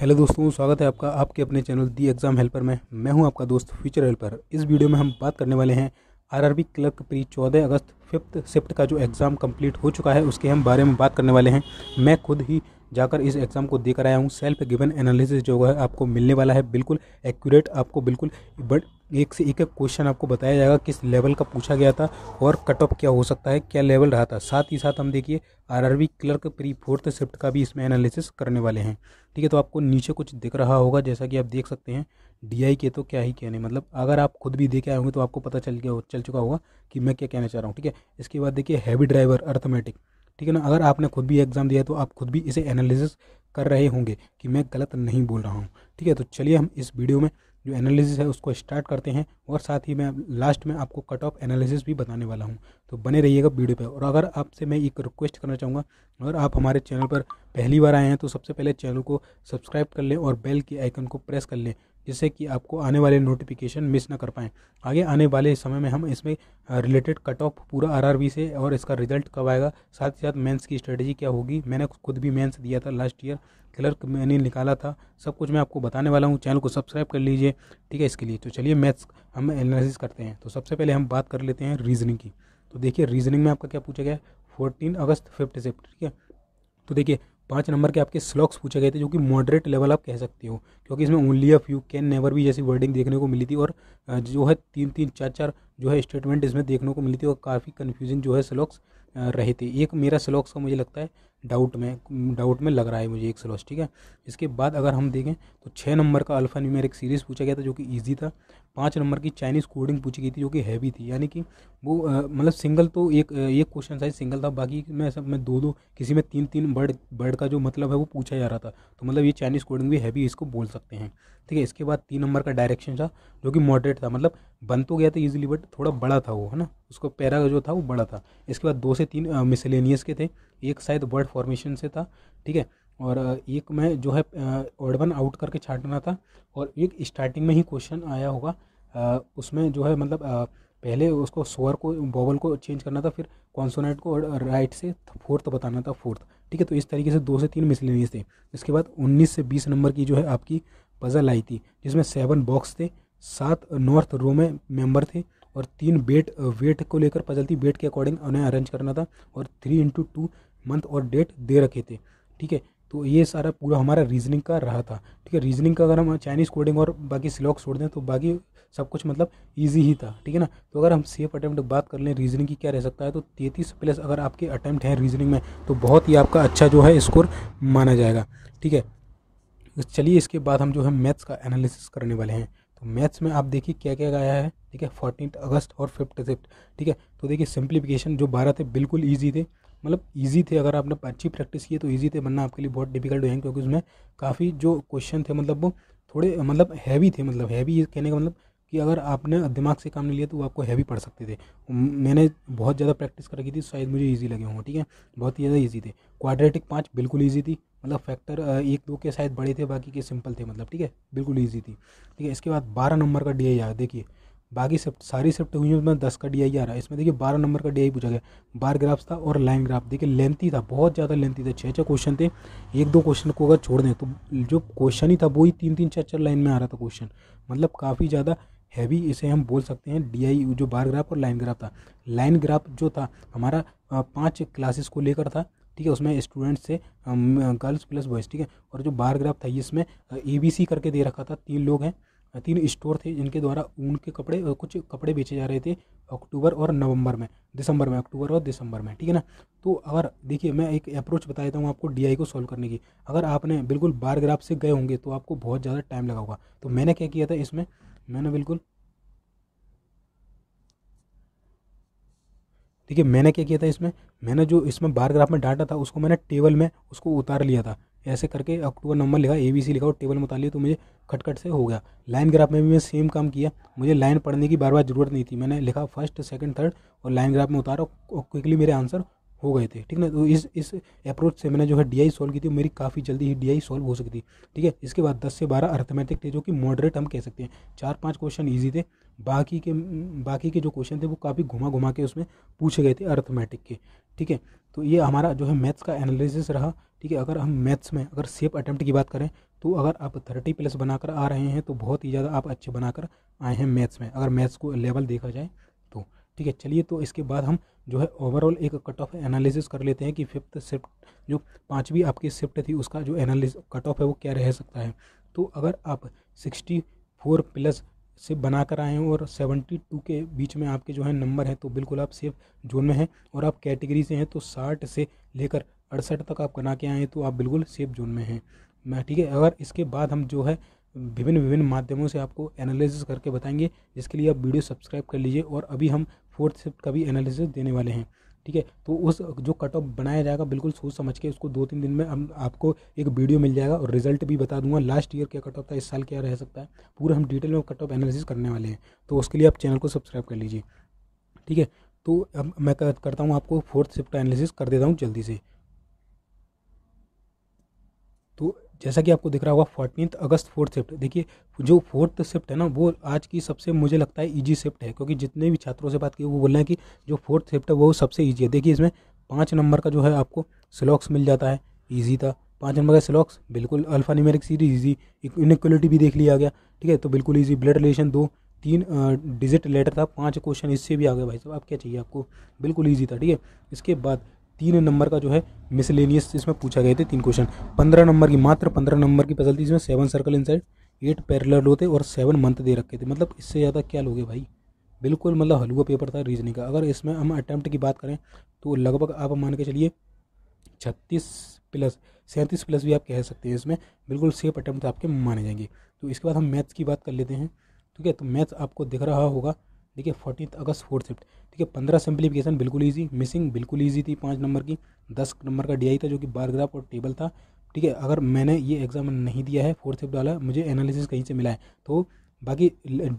hello दोस्तों स्वागत है आपका आपके अपने चैनल दी एग्ज़ाम हेल्पर में मैं हूं आपका दोस्त फ्यूचर हेल्पर इस वीडियो में हम बात करने वाले हैं आरआरबी क्लर्क प्री चौदह अगस्त फिफ्थ शिफ्ट का जो एग्ज़ाम कंप्लीट हो चुका है उसके हम बारे में बात करने वाले हैं मैं खुद ही जाकर इस एग्ज़ाम को देकर आया हूँ सेल्फ गिवन एनालिसिस जो है आपको मिलने वाला है बिल्कुल एक्यूरेट आपको बिल्कुल बट एक से एक एक क्वेश्चन आपको बताया जाएगा किस लेवल का पूछा गया था और कट ऑफ क्या हो सकता है क्या लेवल रहा था साथ ही साथ हम देखिए RRB clerk pre fourth shift का भी इसमें एनालिसिस करने वाले हैं ठीक है तो आपको नीचे कुछ दिख रहा होगा जैसा कि आप देख सकते हैं डीआई के तो क्या ही कहने मतलब अगर आप खुद भी देखे आए होंगे तो आपको पता चल गया चल चुका होगा कि मैं क्या कहना चाह रहा हूँ ठीक है इसके बाद देखिए हैवी ड्राइवर अर्थमेटिक ठीक है ना अगर आपने खुद भी एग्ज़ाम दिया है तो आप खुद भी इसे एनालिसिस कर रहे होंगे कि मैं गलत नहीं बोल रहा हूँ ठीक है तो चलिए हम इस वीडियो में जो एनालिसिस है उसको स्टार्ट करते हैं और साथ ही मैं लास्ट में आपको कट ऑफ एनालिसिस भी बताने वाला हूँ तो बने रहिएगा वीडियो पे और अगर आपसे मैं एक रिक्वेस्ट करना चाहूँगा अगर आप हमारे चैनल पर पहली बार आए हैं तो सबसे पहले चैनल को सब्सक्राइब कर लें और बेल के आइकन को प्रेस कर लें जिससे कि आपको आने वाले नोटिफिकेशन मिस ना कर पाएँ आगे आने वाले समय में हम इसमें रिलेटेड कट ऑफ पूरा आर से और इसका रिजल्ट कब आएगा साथ ही साथ मेंस की स्ट्रेटजी क्या होगी मैंने खुद भी मेंस दिया था लास्ट ईयर क्लर्क मैंने निकाला था सब कुछ मैं आपको बताने वाला हूँ चैनल को सब्सक्राइब कर लीजिए ठीक है इसके लिए तो चलिए मैथ्स हम एनालिसिस करते हैं तो सबसे पहले हम बात कर लेते हैं रीजनिंग की तो देखिए रीजनिंग में आपका क्या पूछा गया है फोर्टीन अगस्त फिफ्थ से ठीक है तो देखिए पाँच नंबर के आपके स्लॉक्स पूछे गए थे जो कि मॉडरेट लेवल आप कह सकते हो क्योंकि इसमें only a few can never भी जैसी वर्डिंग देखने को मिली थी और जो है तीन तीन चार चार जो है स्टेटमेंट इसमें देखने को मिली थी और काफ़ी कन्फ्यूजन जो है स्लॉक्स रहे थे एक मेरा स्लॉक्स का मुझे लगता है डाउट में डाउट में लग रहा है मुझे एक सलॉक्स ठीक है इसके बाद अगर हम देखें तो छः नंबर का अल्फ़ा न्यूमेरिक सीरीज़ पूछा गया था जो कि ईजी था पाँच नंबर की चाइनीज़ कोडिंग पूछी गई थी जो कि हैवी थी यानी कि वो मतलब सिंगल तो एक एक क्वेश्चन साइज सिंगल था बाकी में सब में दो दो किसी में तीन तीन वर्ड वर्ड का जो मतलब है वो पूछा जा रहा था तो मतलब ये चाइनीज़ कोडिंग भी हैवी इसको बोल सकते हैं ठीक है इसके बाद तीन नंबर का डायरेक्शन था जो कि मॉडरेट था मतलब बन तो गया था इजीली बट थोड़ा बड़ा था वो है ना उसको पैरा जो था वो बड़ा था इसके बाद दो से तीन मिसलेनियस के थे एक शायद वर्ड फॉर्मेशन से था ठीक है और एक में जो है ऑड वन आउट करके छाटना था और एक स्टार्टिंग में ही क्वेश्चन आया होगा उसमें जो है मतलब आ, पहले उसको स्वर को बॉबल को चेंज करना था फिर कॉन्सोनेट को राइट से फोर्थ बताना था फोर्थ ठीक है तो इस तरीके से दो से तीन मिसलेनियस थे इसके बाद उन्नीस से बीस नंबर की जो है आपकी पज़ल आई थी जिसमें सेवन बॉक्स थे सात नॉर्थ रो में मेंबर थे और तीन बेट वेट को लेकर पजल थी वेट के अकॉर्डिंग उन्हें अरेंज करना था और थ्री इंटू टू मंथ और डेट दे रखे थे ठीक है तो ये सारा पूरा हमारा रीजनिंग का रहा था ठीक है रीजनिंग का अगर हम चाइनीज़ कोडिंग और बाकी स्लॉक छोड़ दें तो बाकी सब कुछ मतलब इजी ही था ठीक है ना तो अगर हम सेफ अटैम्प्ट बात कर लें रीजनिंग की क्या रह सकता है तो तैंतीस प्लस अगर आपके अटैम्प्ट हैं रीजनिंग में तो बहुत ही आपका अच्छा जो है स्कोर माना जाएगा ठीक है तो चलिए इसके बाद हम जो है मैथ्स का एनालिसिस करने वाले हैं तो मैथ्स में आप देखिए क्या क्या आया है ठीक है फोर्टीन अगस्त और फिफ्थ सिफ्ट ठीक है तो देखिए सिंप्लीफिकेशन जो बारह थे बिल्कुल ईजी थे मतलब ईजी थे अगर आपने अच्छी प्रैक्टिस की तो ईजी थे वरना आपके लिए बहुत डिफिकल्ट हुए हैं क्योंकि उसमें काफ़ी जो क्वेश्चन थे मतलब वो थोड़े मतलब हैवी थे मतलब हैवी कहने का मतलब कि अगर आपने दिमाग से काम नहीं लिया तो वो आपको हैवी पड़ सकते थे मैंने बहुत ज़्यादा प्रैक्टिस कर थी शायद मुझे ईजी लगे हों ठीक है बहुत ही ज़्यादा ईजी थे क्वाड्रेटिक पाँच बिल्कुल ईजी थी मतलब फैक्टर एक दो के शायद बड़े थे बाकी के सिंपल थे मतलब ठीक है बिल्कुल ईजी थी ठीक है इसके बाद बारह नंबर का डी आई आया देखिए बाकी शिफ्ट सारी शिफ्ट हुई है उसमें दस का डी आई आ रहा है इसमें देखिए बारह नंबर का डी आई पूछा गया बार ग्राफ्स था और लाइन ग्राफ देखिए लेंथी था बहुत ज़्यादा लेंथी था छः छः क्वेश्चन थे एक दो क्वेश्चन को अगर छोड़ दें तो जो क्वेश्चन ही था वही तीन तीन चार चार लाइन में आ रहा था क्वेश्चन मतलब काफ़ी ज़्यादा हैवी इसे हम बोल सकते हैं डी जो बार ग्राफ और लाइन ग्राफ था लाइन ग्राफ जो था हमारा पाँच क्लासेस को लेकर था ठीक है उसमें स्टूडेंट्स से गर्ल्स प्लस बॉयज़ ठीक है और जो बार ग्राफ था इसमें ए बी सी करके दे रखा था तीन लोग हैं तीन स्टोर थे जिनके द्वारा ऊन के कपड़े कुछ कपड़े बेचे जा रहे थे अक्टूबर और नवंबर में दिसंबर में अक्टूबर और दिसंबर में ठीक है ना तो अगर देखिए मैं एक अप्रोच बता देता हूँ आपको डी को सॉल्व करने की अगर आपने बिल्कुल बार ग्राफ से गए होंगे तो आपको बहुत ज़्यादा टाइम लगा होगा तो मैंने क्या किया था इसमें मैंने बिल्कुल देखिए मैंने क्या किया था इसमें मैंने जो इसमें बार ग्राफ में डाटा था उसको मैंने टेबल में उसको उतार लिया था ऐसे करके अक्टूबर नंबर लिखा ए बी सी लिखा और टेबल बता लिया तो मुझे खटखट से हो गया लाइन ग्राफ में भी मैं सेम काम किया मुझे लाइन पढ़ने की बार बार जरूरत नहीं थी मैंने लिखा फर्स्ट सेकंड थर्ड और लाइन ग्राफ में उतारा और क्विकली मेरे आंसर हो गए थे ठीक ना तो इस इस अप्रोच से मैंने जो है डी सॉल्व की थी मेरी काफ़ी जल्दी ही डी सॉल्व हो सकती ठीक है इसके बाद दस से बारह अर्थमेटिक थे जो कि मॉडरेट हम कह सकते हैं चार पाँच क्वेश्चन ईजी थे बाकी के बाकी के जो क्वेश्चन थे वो काफ़ी घुमा घुमा के उसमें पूछे गए थे अर्थमेटिक के ठीक है तो ये हमारा जो है मैथ्स का एनालिसिस रहा ठीक है अगर हम मैथ्स में अगर सेफ अटैम्प्ट की बात करें तो अगर आप थर्टी प्लस बनाकर आ रहे हैं तो बहुत ही ज़्यादा आप अच्छे बनाकर आए हैं मैथ्स में अगर मैथ्स को लेवल देखा जाए ठीक है चलिए तो इसके बाद हम जो है ओवरऑल एक कट ऑफ एनालिसिस कर लेते हैं कि फिफ्थ शिफ्ट जो पाँचवीं आपकी शिफ्ट थी उसका जो एनालिस कट ऑफ है वो क्या रह सकता है तो अगर आप सिक्सटी फोर प्लस से बना कर आए हैं और सेवेंटी टू के बीच में आपके जो है नंबर हैं तो बिल्कुल आप सेफ जोन में हैं और आप कैटेगरी से हैं तो साठ से लेकर अड़सठ तक आप बना के आए हैं तो आप बिल्कुल सेफ जोन में हैं मैं ठीक है अगर इसके बाद हम जो है विभिन्न विभिन्न माध्यमों से आपको एनालिसिस करके बताएंगे जिसके लिए आप वीडियो सब्सक्राइब कर लीजिए और अभी हम फोर्थ शिफ्ट का भी एनालिसिस देने वाले हैं ठीक है तो उस जो कट ऑफ बनाया जाएगा बिल्कुल सोच समझ के उसको दो तीन दिन में हम आपको एक वीडियो मिल जाएगा और रिजल्ट भी बता दूंगा लास्ट ईयर क्या कट ऑफ था इस साल क्या रह सकता है पूरा हम डिटेल में कट ऑफ एनालिसिस करने वाले हैं तो उसके लिए आप चैनल को सब्सक्राइब कर लीजिए ठीक है तो अब मैं करता हूँ आपको फोर्थ शिफ्ट का एनालिसिस कर देता हूँ जल्दी से तो जैसा कि आपको दिख रहा होगा फोर्टीन अगस्त फोर्थ शिफ्ट देखिए जो फोर्थ शिफ्ट है ना वो आज की सबसे मुझे लगता है ईजी शिफ्ट है क्योंकि जितने भी छात्रों से बात की वो बोल रहे हैं कि जो फोर्थ शिफ्ट है वो सबसे ईजी है देखिए इसमें पाँच नंबर का जो है आपको स्लॉक्स मिल जाता है ईजी था पाँच नंबर का स्लॉक्स बिल्कुल alpha numeric series easy inequality भी देख लिया गया ठीक है तो बिल्कुल ईजी ब्लड रिलेशन दो तीन डिजिट लेटर था पांच क्वेश्चन इससे भी आ गए भाई साहब आप क्या चाहिए आपको बिल्कुल ईजी था ठीक है इसके बाद तीन नंबर का जो है मिसलेनियस इसमें पूछा गए थे तीन क्वेश्चन पंद्रह नंबर की मात्र पंद्रह नंबर की पसल थी इसमें seven circle inside eight parallel लो थे और सेवन मंथ दे रखे थे मतलब इससे ज़्यादा क्या लोगे भाई बिल्कुल मतलब हलवा पेपर था रीजनिंग का अगर इसमें हम अटैम्प्ट की बात करें तो लगभग आप मान के चलिए छत्तीस प्लस सैंतीस प्लस भी आप कह सकते हैं इसमें बिल्कुल सेफ अटैम्प्ट आपके माने जाएंगे तो इसके बाद हम मैथ्स की बात कर लेते हैं ठीक है तो मैथ्स आपको दिख रहा होगा देखिए फोर्टीन अगस्त फोर्थ शिफ्ट ठीक है पंद्रह सिंप्लीफिकेशन बिल्कुल ईजी मिसिंग बिल्कुल ईजी थी पाँच नंबर की दस नंबर का डी था जो कि बारग्राफ और टेबल था ठीक है अगर मैंने ये एग्जाम नहीं दिया है फोर्थ शिफ्ट वाला मुझे एनालिसिस कहीं से मिला है तो बाकी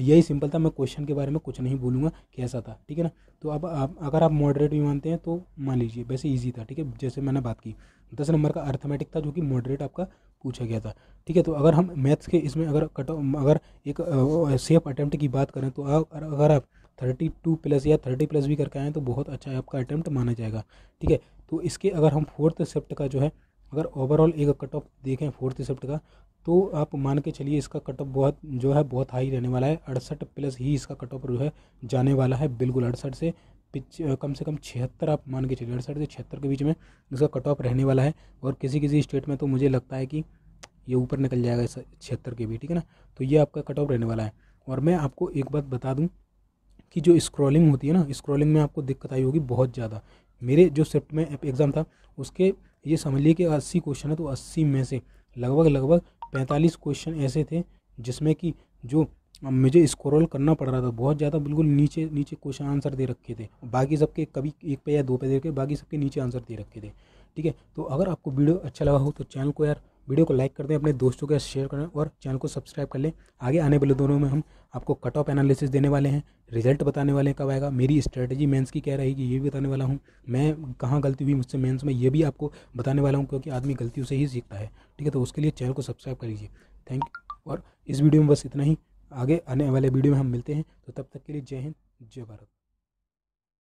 डी सिंपल था मैं क्वेश्चन के बारे में कुछ नहीं बोलूँगा कैसा था ठीक है ना तो अब आप अगर आप मॉडरेट भी मानते हैं तो मान लीजिए वैसे ईजी था ठीक है जैसे मैंने बात की दस नंबर का अर्थमेटिक था जो कि मॉडरेट आपका पूछा गया था ठीक है तो अगर हम मैथ्स के इसमें अगर कट अगर एक सेफ अटैम्प्ट की बात करें तो अगर आप थर्टी टू प्लस या थर्टी प्लस भी करके आएँ तो बहुत अच्छा आपका अटैम्प्ट माना जाएगा ठीक है तो इसके अगर हम फोर्थ शिफ्ट का जो है अगर ओवरऑल एक कट ऑफ देखें फोर्थ शिफ्ट का तो आप मान के चलिए इसका कट ऑफ बहुत जो है बहुत हाई रहने वाला है अड़सठ प्लस ही इसका कट ऑफ जो है जाने वाला है बिल्कुल अड़सठ से कम से कम छिहत्तर आप मान के चलिए अड़सठ से छिहत्तर के बीच में इसका कट ऑफ रहने वाला है और किसी किसी स्टेट में तो मुझे लगता है कि ये ऊपर निकल जाएगा इस छिहत्तर के भी ठीक है ना तो ये आपका कट ऑफ रहने वाला है और मैं आपको एक बात बता दूँ कि जो स्क्रॉलिंग होती है ना स्क्रॉलिंग में आपको दिक्कत आई होगी बहुत ज़्यादा मेरे जो शिफ्ट में एग्ज़ाम था उसके ये समझ लिए कि अस्सी क्वेश्चन है तो अस्सी में से लगभग लगभग पैंतालीस क्वेश्चन ऐसे थे जिसमें कि जो अब मुझे स्क्रॉल करना पड़ रहा था बहुत ज़्यादा बिल्कुल नीचे नीचे क्वेश्चन आंसर दे रखे थे बाकी सबके कभी एक पे या दो पे दे रखे बाकी सबके नीचे आंसर दे रखे थे ठीक है तो अगर आपको वीडियो अच्छा लगा हो तो चैनल को यार वीडियो को लाइक कर दें अपने दोस्तों के शेयर करें और चैनल को सब्सक्राइब कर लें आगे आने वाले दोनों में हम आपको कट ऑफ एनालिसिस देने वाले हैं रिजल्ट बताने वाले हैं कब आएगा मेरी स्ट्रेटजी मेंस की क्या रहेगी ये भी बताने वाला हूँ मैं कहाँ गलती हुई मुझसे मेंस में ये भी आपको बताने वाला हूँ क्योंकि आदमी गलतियों से ही सीखता है ठीक है तो उसके लिए चैनल को सब्सक्राइब कर लीजिए थैंक यू और इस वीडियो में बस इतना ही आगे आने वाले वीडियो में हम मिलते हैं तो तब तक के लिए जय हिंद जय भारत